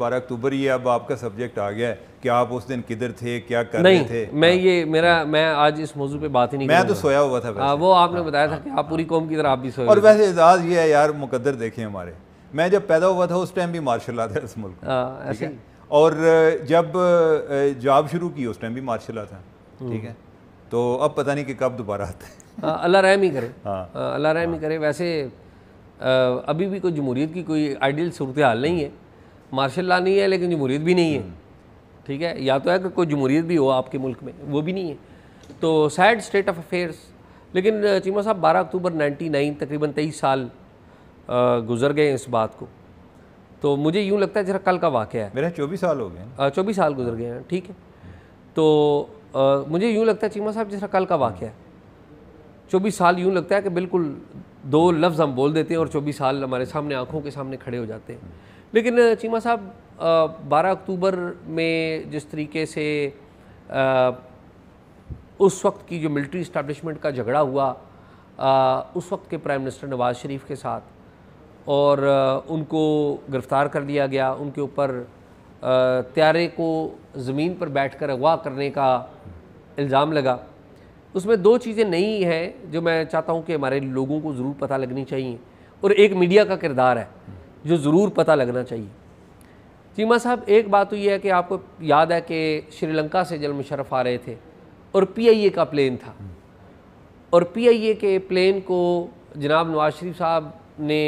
बारह अक्टूबर ये अब आपका सब्जेक्ट आ गया है कि आप उस दिन किधर थे क्या कर रहे थे मैं हाँ। ये मेरा मैं आज इस मौजू पे बात ही नहीं मैं तो सोया हुआ था आ, हाँ, वो आपने आ, हाँ, बताया आ, था कि आप पूरी कौम की तरह आप भी सोए और वैसे एजाज ये है यार मुकदर देखें हमारे मैं जब पैदा हुआ था उस टाइम भी मार्शल आ था इस मुल्क ऐसे और जब जॉब शुरू की उस टाइम भी मार्शल आ था हम्म। ठीक है तो अब पता नहीं कि कब दोबारा आते हैं अल्लाह रहम ही करे अल्लाह रहम ही करे वैसे अभी भी कोई जमहूरीत की कोई आइडियल सूरत हाल नहीं है मार्शल ला नहीं है लेकिन जमहूरीत भी नहीं है हम्म। ठीक है या तो है कि कोई जमहूरीत भी हो आपके मुल्क में वो भी नहीं है तो सैड स्टेट ऑफ अफेयर्स लेकिन चीमा साहब 12 अक्टूबर 99 तकरीबन तेईस साल गुजर गए इस बात को तो मुझे यूँ लगता है जरा कल का वाक़ है मेरा चौबीस साल हो गए चौबीस साल गुजर गए हैं ठीक है हम्म। तो आ, मुझे यूँ लगता है चीमा साहब जरा कल का वाक़ है चौबीस साल यूँ लगता है कि बिल्कुल दो लफ्ज़ हम बोल देते हैं और चौबीस साल हमारे सामने आँखों के सामने खड़े हो जाते हैं लेकिन चीमा साहब बारह अक्टूबर में जिस तरीके से आ, उस वक्त की जो मिलिट्री इस्टबलिशमेंट का झगड़ा हुआ आ, उस वक्त के प्राइम मिनिस्टर नवाज़ शरीफ के साथ और आ, उनको गिरफ़्तार कर लिया गया उनके ऊपर त्यारे को ज़मीन पर बैठ कर अगवा करने का इल्ज़ाम लगा उसमें दो चीज़ें नई हैं जो मैं चाहता हूँ कि हमारे लोगों को ज़रूर पता लगनी चाहिए और एक मीडिया का किरदार है जो ज़रूर पता लगना चाहिए चीमा साहब एक बात तो यह है कि आपको याद है कि श्रीलंका से जल मुशरफ आ रहे थे और पीआईए का प्लेन था और पीआईए के प्लेन को जनाब नवाज शरीफ साहब ने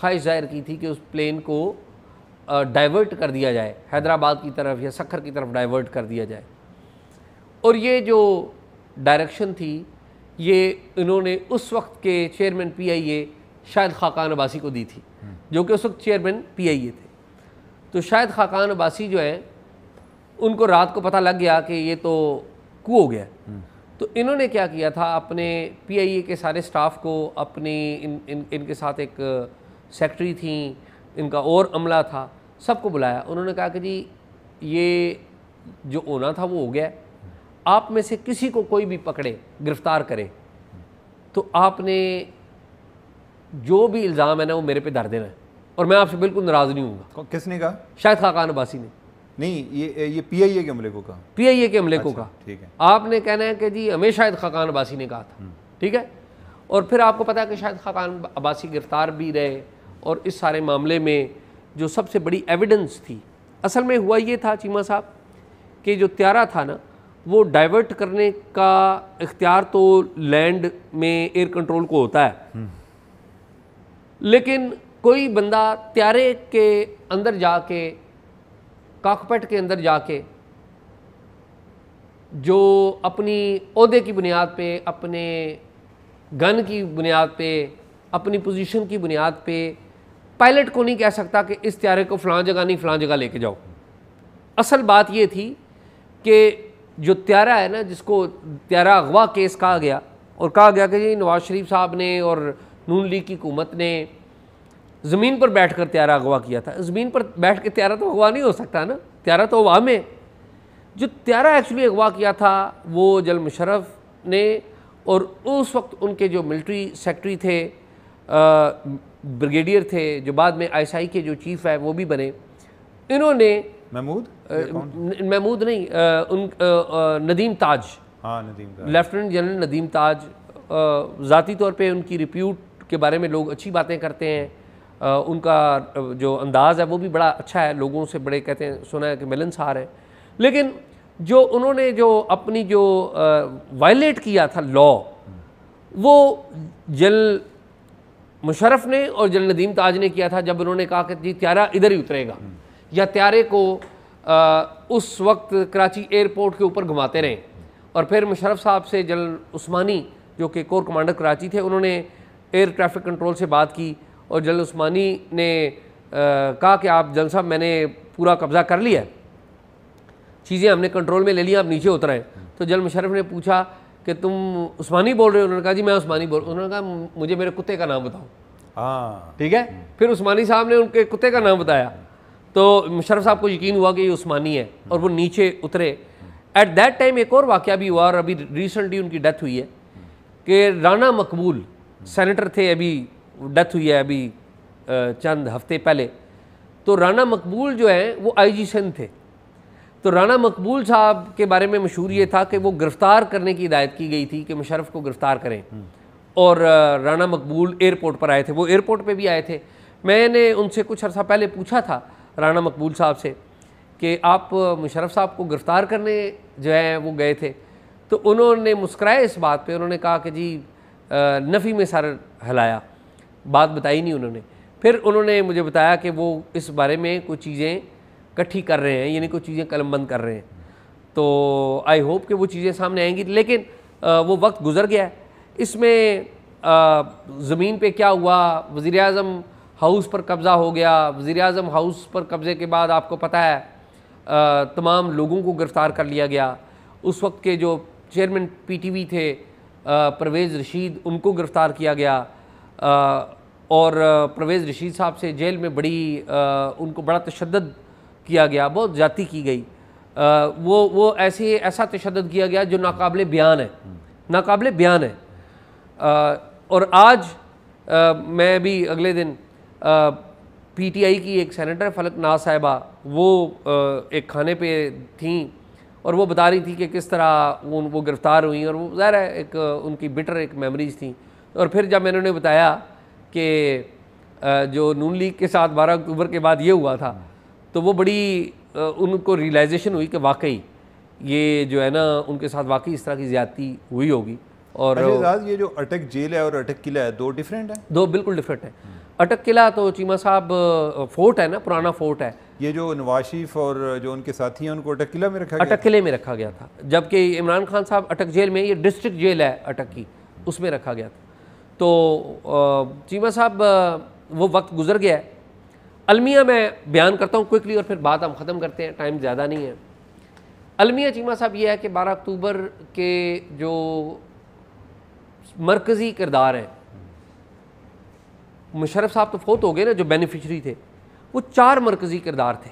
ख्वाहिश जाहिर की थी कि उस प्लेन को डाइवर्ट कर दिया जाए हैदराबाद की तरफ या सखर की तरफ डाइवर्ट कर दिया जाए और ये जो डायरेक्शन थी ये इन्होंने उस वक्त के चेयरमैन पीआईए शायद खाकान अब्बासी को दी थी जो कि उस वक्त चेयरमैन पी आई ए थे तो शायद खाकान अब्बासी जो हैं उनको रात को पता लग गया कि ये तो कू हो गया हम्म। तो इन्होंने क्या किया था अपने पी आई ए के सारे स्टाफ को अपनी इन, इन इनके साथ एक सेक्रेटरी थी इनका और अमला था सबको बुलाया उन्होंने कहा कि जी ये जो होना था वो हो गया आप में से किसी को कोई भी पकड़े गिरफ़्तार करे तो आपने जो भी इल्ज़ाम है ना वो मेरे पे धर देना है और मैं आपसे बिल्कुल नाराज़ नहीं हूँ किसने कहा शायद खाकान अब्बासी ने नहीं ये ये पी आई ए के हमले को कहा पी आई ए के हमले को अच्छा, कहा ठीक है आपने कहना है कि जी हमें शायद खाकान अब्बासी ने कहा था हम्म। ठीक है और फिर आपको पता है कि शायद खाकान अब्बासी गिरफ्तार भी रहे और इस सारे मामले में जो सबसे बड़ी एविडेंस थी असल में हुआ ये था चीमा साहब कि जो त्यारा था ना वो डाइवर्ट करने का इख्तियार तो लैंड में एयर कंट्रोल को होता है हम्म। लेकिन कोई बंदा त्यारे के अंदर जाके काकपट के अंदर जाके जो अपनी अहदे की बुनियाद पे अपने गन की बुनियाद पे अपनी पोजीशन की बुनियाद पे पायलट को नहीं कह सकता कि इस त्यारे को फलां जगह नहीं फलां जगह लेके जाओ असल बात ये थी कि जो त्यारा है ना जिसको त्यारा अगवा केस कहा गया और कहा गया कि जी नवाज़ शरीफ साहब ने और नून लीग की हुकूमत ने ज़मीन पर बैठ कर त्यारा अगवा किया था ज़मीन पर बैठ के त्यारा तो अगवा नहीं हो सकता ना त्यारा तो अवाम में जो त्यारा एक्चुअली अगवा किया था वो जल मुशरफ ने और उस वक्त उनके जो मिलिट्री सेक्रेटरी थे ब्रिगेडियर थे जो बाद में आईएसआई के जो चीफ है वो भी बने इन्होंने महमूद महमूद नहीं आ, उन आ, आ, नदीम ताज हाँ नदीम ताज लेफ्टिनेंट जनरल नदीम ताज ज़ाती तौर पे उनकी रिप्यूट के बारे में लोग अच्छी बातें करते हैं आ, उनका जो अंदाज़ है वो भी बड़ा अच्छा है लोगों से बड़े कहते हैं सुना है कि मिलनसार है लेकिन जो उन्होंने जो अपनी जो वायलेट किया था लॉ वो जल मुशरफ ने और जल नदीम ताज ने किया था जब उन्होंने कहा कि जी त्यारा इधर ही उतरेगा या त्यारे को आ, उस वक्त कराची एयरपोर्ट के ऊपर घुमाते रहे और फिर मुशरफ साहब से जल उस्मानी जो कि कोर कमांडर कराची थे उन्होंने एयर ट्रैफिक कंट्रोल से बात की और जनरल उस्मानी ने कहा कि आप जनरल साहब मैंने पूरा कब्ज़ा कर लिया चीज़ें हमने कंट्रोल में ले लिया आप नीचे उतर तो जल मुशरफ ने पूछा कि तुम उस्मानी बोल रहे हो उन्होंने कहा जी मैं उस्मानी बोल उन्होंने कहा मुझे मेरे कुत्ते का नाम बताओ हाँ ठीक है फिर उस्मानी साहब ने उनके कुत्ते का नाम बताया तो मुशरफ साहब को यकीन हुआ कि ये उस्मानी है और वो नीचे उतरे एट दैट टाइम एक और वाक़ भी हुआ और अभी रिसेंटली उनकी डेथ हुई है कि राना मकबूल सेनेटर थे अभी डेथ हुई है अभी चंद हफ्ते पहले तो राना मकबूल जो हैं वो आईजी सिंध थे तो राना मकबूल साहब के बारे में मशहूर ये था कि वो गिरफ़्तार करने की हिदायत की गई थी कि मुशरफ को गिरफ़्तार करें हम्म। और राना मकबूल एयरपोर्ट पर आए थे वो एयरपोर्ट पे भी आए थे मैंने उनसे कुछ अर्सा पहले पूछा था राना मकबूल साहब से कि आप मुशरफ साहब को गिरफ़्तार करने जो है वो गए थे तो उन्होंने मुस्कराए इस बात पर उन्होंने कहा कि जी नफ़ी में सारा हिलाया बात बताई नहीं उन्होंने फिर उन्होंने मुझे बताया कि वो इस बारे में कुछ चीज़ें इकट्ठी कर रहे हैं यानी कुछ चीज़ें कलमबंद कर रहे हैं तो आई होप कि वो चीज़ें सामने आएंगी लेकिन वो वक्त गुजर गया है इसमें ज़मीन पे क्या हुआ वज़ी अजम हाउस पर कब्ज़ा हो गया वज़ी अजम हाउस पर कब्ज़े के बाद आपको पता है तमाम लोगों को गिरफ़्तार कर लिया गया उस वक्त के जो चेयरमैन पीटीवी थे परवेज़ रशीद उनको गिरफ़्तार किया गया और परवेज़ रशीद साहब से जेल में बड़ी उनको बड़ा तशद किया गया बहुत ज़्यादा की गई वो वो ऐसे ऐसा तशद किया गया जो नाकबले बयान है नाकबले बयान है और आज मैं भी अगले दिन पीटीआई की एक सेनेटर फलक नाज साहिबा वो एक खाने पे थी और वो बता रही थी कि किस तरह वो वो गिरफ़्तार हुई और वो ज़ाहिर है एक उनकी बिटर एक मेमोरीज थी और फिर जब मैंने उन्हें बताया कि जो नून लीग के साथ बारह अक्टूबर के बाद ये हुआ था तो वो बड़ी उनको रियलाइजेशन हुई कि वाकई ये जो है ना उनके साथ वाकई इस तरह की ज़्यादती हुई होगी और ये जो अटक जेल है और अटक किला है दो डिफरेंट है दो बिल्कुल डिफरेंट है अटक किला तो चीमा साहब फोर्ट है ना पुराना फोर्ट है ये जो नवाज शरीफ और जो उनके साथी हैं उनको अटक किला में रखा अटक किले में रखा गया था जबकि इमरान खान साहब अटक जेल में ये डिस्ट्रिक्ट जेल है अटक की उसमें रखा गया था तो चीमा साहब वो वक्त गुजर गया है अलमिया मैं बयान करता हूँ क्विकली और फिर बात हम ख़त्म करते हैं टाइम ज़्यादा नहीं है अलमिया चीमा साहब यह है कि बारह अक्टूबर के जो मरकज़ी किरदार हैं मुशरफ साहब तो फोत हो गए ना जो बेनिफिशरी थे वो चार मरकज़ी किरदार थे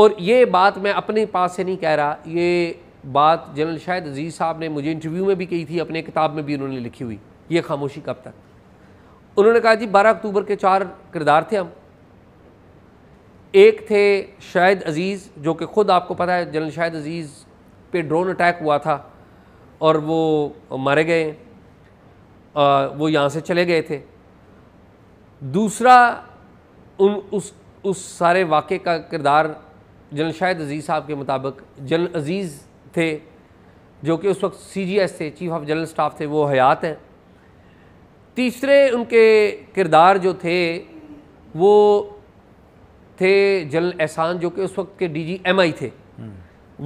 और ये बात मैं अपने पास से नहीं कह रहा ये बात जनरल शाहिद अजीज़ साहब ने मुझे इंटरव्यू में भी कही थी अपने किताब में भी उन्होंने लिखी हुई ये खामोशी कब तक उन्होंने कहा जी बारह अक्टूबर के चार किरदार थे हम एक थे शाहिद अज़ीज़ जो कि ख़ुद आपको पता है जनरल शाहिद अज़ीज़ पे ड्रोन अटैक हुआ था और वो मारे गए वो यहाँ से चले गए थे दूसरा उन उस उस सारे वाक़े का किरदार जनरल शाहिद अज़ीज़ साहब के मुताबिक जनरल अज़ीज़ थे जो कि उस वक्त सी जी एस थे चीफ ऑफ जनरल स्टाफ थे वो हयात हैं तीसरे उनके किरदार जो थे वो थे जनरल एहसान जो कि उस वक्त के डी जी एम आई थे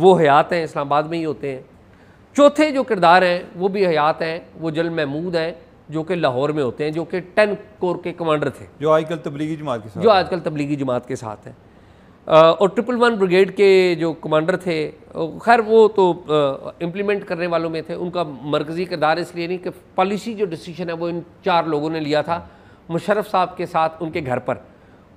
वो हयात हैं इस्लामाबाद में ही होते हैं चौथे जो किरदार हैं वो भी हयात हैं वो जनरल महमूद हैं जो कि लाहौर में होते हैं जो कि टेन कोर के कमांडर थे जो आजकल तबलीगी जमात के साथ जो आजकल तबलीगी जमात के साथ हैं और ट्रिपल वन ब्रिगेड के जो कमांडर थे खैर वो तो इम्प्लीमेंट करने वालों में थे उनका मरकज़ी किरदार इसलिए नहीं कि पॉलिसी जो डिसीजन है वो इन चार लोगों ने लिया था मुशरफ साहब के साथ उनके घर पर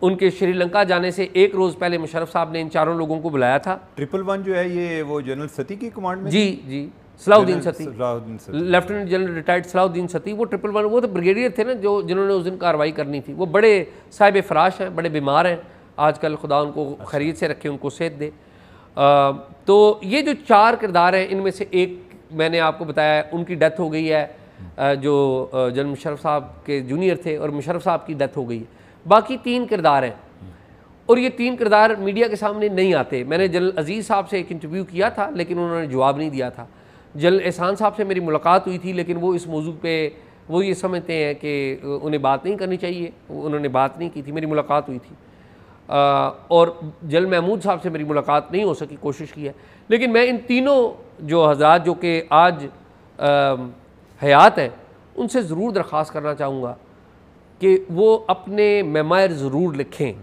उनके श्रीलंका जाने से एक रोज़ पहले मुशरफ साहब ने इन चारों लोगों को बुलाया था ट्रिपल वन जो है ये वो जनरल सती की कमांड में जी जी Salahuddin Satti lieutenant general retired Salahuddin Satti वो ट्रिपल वन वो तो ब्रिगेडियर थे ना जो जिन्होंने उस दिन कार्रवाई करनी थी वो बड़े साहिब फराश हैं बड़े बीमार हैं आजकल खुदा उनको अच्छा। खरीद से रखे उनको सेहत दे आ, तो ये जो चार किरदार हैं इनमें से एक मैंने आपको बताया उनकी डेथ हो गई है जो जन मुशरफ साहब के जूनियर थे और मुशरफ साहब की डेथ हो गई है बाकी तीन किरदार हैं और ये तीन किरदार मीडिया के सामने नहीं आते मैंने जनरल अजीज़ साहब से एक इंटरव्यू किया था लेकिन उन्होंने जवाब नहीं दिया था जल एहसान साहब से मेरी मुलाकात हुई थी लेकिन वो इस मौजू पर वो ये समझते हैं कि उन्हें बात नहीं करनी चाहिए उन्होंने बात नहीं की थी मेरी मुलाकात हुई थी आ, और जल महमूद साहब से मेरी मुलाकात नहीं हो सकी कोशिश की है लेकिन मैं इन तीनों जो हजरात जो कि आज आ, हयात हैं उनसे ज़रूर दरख्वास्त करना चाहूँगा कि वो अपने मेमायर ज़रूर लिखें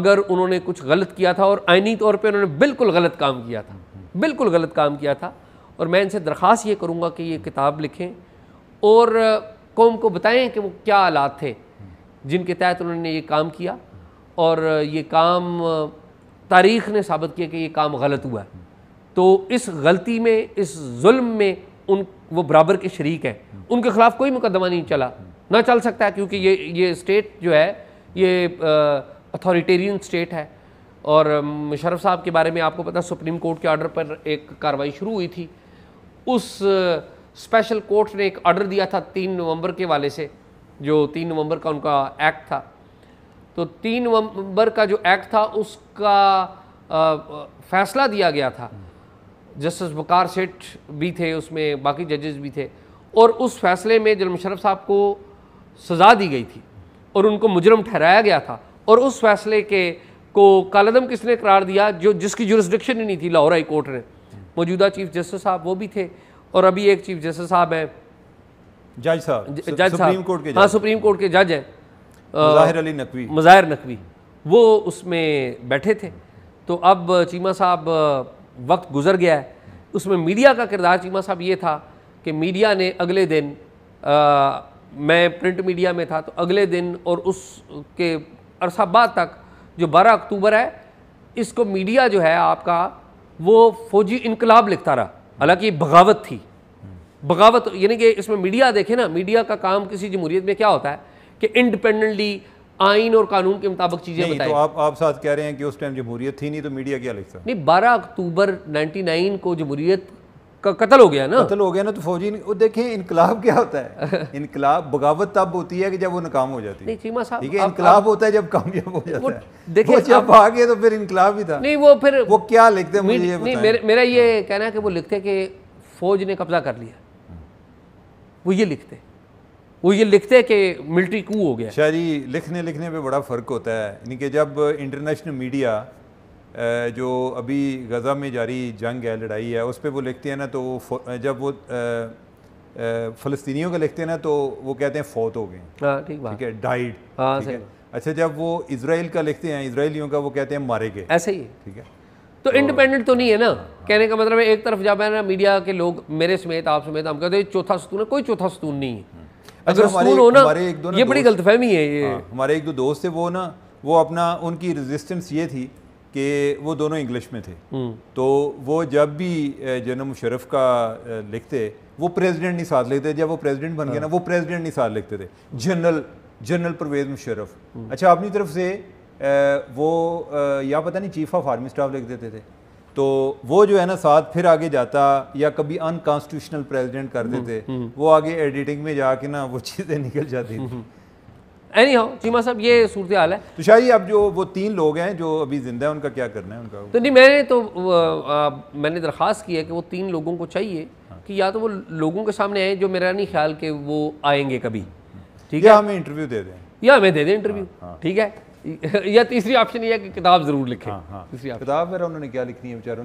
अगर उन्होंने कुछ गलत किया था और आइनी तौर पर उन्होंने बिल्कुल गलत काम किया था बिल्कुल गलत काम किया था और मैं इनसे दरख्वास्त ये करूँगा कि ये किताब लिखें और कौम को बताएँ कि वो क्या आलात थे जिनके तहत उन्होंने ये काम किया और ये काम तारीख ने साबित किया कि ये काम गलत हुआ है तो इस गलती में इस जुल्म में उन वो बराबर के शरीक हैं उनके ख़िलाफ़ कोई मुकदमा नहीं चला ना चल सकता है क्योंकि ये ये स्टेट जो है ये अथॉरिटेरियन स्टेट है और मुशरफ साहब के बारे में आपको पता सुप्रीम कोर्ट के ऑर्डर पर एक कार्रवाई शुरू हुई थी उस स्पेशल कोर्ट ने एक ऑर्डर दिया था तीन नवंबर के वाले से जो तीन नवंबर का उनका एक्ट था तो तीन नवंबर का जो एक्ट था उसका आ, फैसला दिया गया था जस्टिस बकार सेठ भी थे उसमें बाकी जजेस भी थे और उस फैसले में जल मुशरफ साहब को सज़ा दी गई थी और उनको मुजरम ठहराया गया था और उस फैसले के को कालदम किसने करार दिया जो जिसकी जुरिस्डिक्शन ही नहीं थी लाहौर हाई कोर्ट ने मौजूदा चीफ जस्टिस साहब वो भी थे और अभी एक चीफ जस्टिस साहब हैं जज साहब जज साहब कोर्ट के हाँ सुप्रीम कोर्ट के जज हैं मज़ाहिर नकवी नकवी वो उसमें बैठे थे तो अब चीमा साहब वक्त गुजर गया है उसमें मीडिया का किरदार चीमा साहब ये था कि मीडिया ने अगले दिन आ, मैं प्रिंट मीडिया में था तो अगले दिन और उसके अरसा बाद तक जो बारह अक्टूबर है इसको मीडिया जो है आपका वो फौजी इनकलाब लिखता रहा हालांकि बगावत थी बगावत यानी कि इसमें मीडिया देखे ना मीडिया का काम किसी जमहूरियत में क्या होता है कि इंडिपेंडेंटली आइन और कानून के मुताबिक चीज़ें तो आप आप साथ कह रहे हैं कि उस टाइम जमहूरियत थी नहीं तो मीडिया क्या लिखता नहीं बारह अक्टूबर 99 को जमहूरियत कत्ल हो गया ना कत्ल हो गया ना तो फौजी वो देखें इनकलाब क्या होता है इनकलाब बगावत तब होती है कि जब वो नाकाम हो जाती है चीमा साहब ठीक है इनकलाब होता है जब कामयाब हो जाता है देखिए जब आ गए तो फिर इनकलाब भी था नहीं वो फिर वो क्या लिखते हैं मुझे नहीं मेर, मेरा ये हाँ। कहना है कि वो लिखते कि फौज ने कब्जा कर लिया वो ये लिखते वो ये लिखते हैं कि मिलिट्री कू हो गया शायरी लिखने लिखने पे बड़ा फ़र्क होता है यानी कि जब इंटरनेशनल मीडिया जो अभी गज़ा में जारी जंग है लड़ाई है उस पर वो लिखते हैं ना तो जब वो फ़लस्तियों का लिखते हैं ना तो वो कहते हैं फौत हो गए हाँ, ठीक है डाइड हाँ, अच्छा जब वो इसराइल का लिखते हैं इसराइलियों का वो कहते हैं मारे गए ऐसे ही ठीक है तो इंडिपेंडेंट तो, तो नहीं है ना कहने का मतलब है एक तरफ जब है ना मीडिया के लोग मेरे समेत आप समेत हम कहते हैं चौथा सतून है कोई चौथा सतून नहीं है हम्म। अच्छा, अगर हमारे, हो ना हमारे एक दो ना ये बड़ी गलतफहमी है ये हाँ, हमारे एक दो दोस्त थे वो ना वो अपना उनकी रेजिस्टेंस ये थी कि वो दोनों इंग्लिश में थे हम्म। तो वो जब भी जन मुशरफ का लिखते वो प्रेसिडेंट नहीं साथ लिखते जब वो प्रेसिडेंट बन गया ना हाँ। वो प्रेसिडेंट नहीं साथ लिखते थे जनरल जनरल परवेज मुशरफ हम्म। अच्छा अपनी तरफ से वो या पता नहीं चीफ ऑफ आर्मी स्टाफ लिख देते थे तो वो जो है ना साथ फिर आगे जाता या कभी अनकॉन्स्टिट्यूशनल प्रेसिडेंट कर हम्म, देते वो आगे एडिटिंग में जाके ना वो चीज़ें निकल जाती थी एनी हाउ चीमा साहब ये सूरत हाल है तो शाही अब जो वो तीन लोग हैं जो अभी ज़िंदा है उनका क्या करना है उनका तो नहीं मैंने तो आ, मैंने दरख्वास्त की है कि वो तीन लोगों को चाहिए हाँ। कि या तो वो लोगों के सामने आए जो मेरा नहीं ख्याल कि वो आएंगे कभी ठीक है हमें इंटरव्यू दे दें या हमें दे दें इंटरव्यू हाँ, हाँ। ठीक है या तीसरी ऑप्शन ये है कि किताब ज़रूर लिखें हाँ, तीसरी किताब मेरा उन्होंने क्या लिखनी है बेचारों ने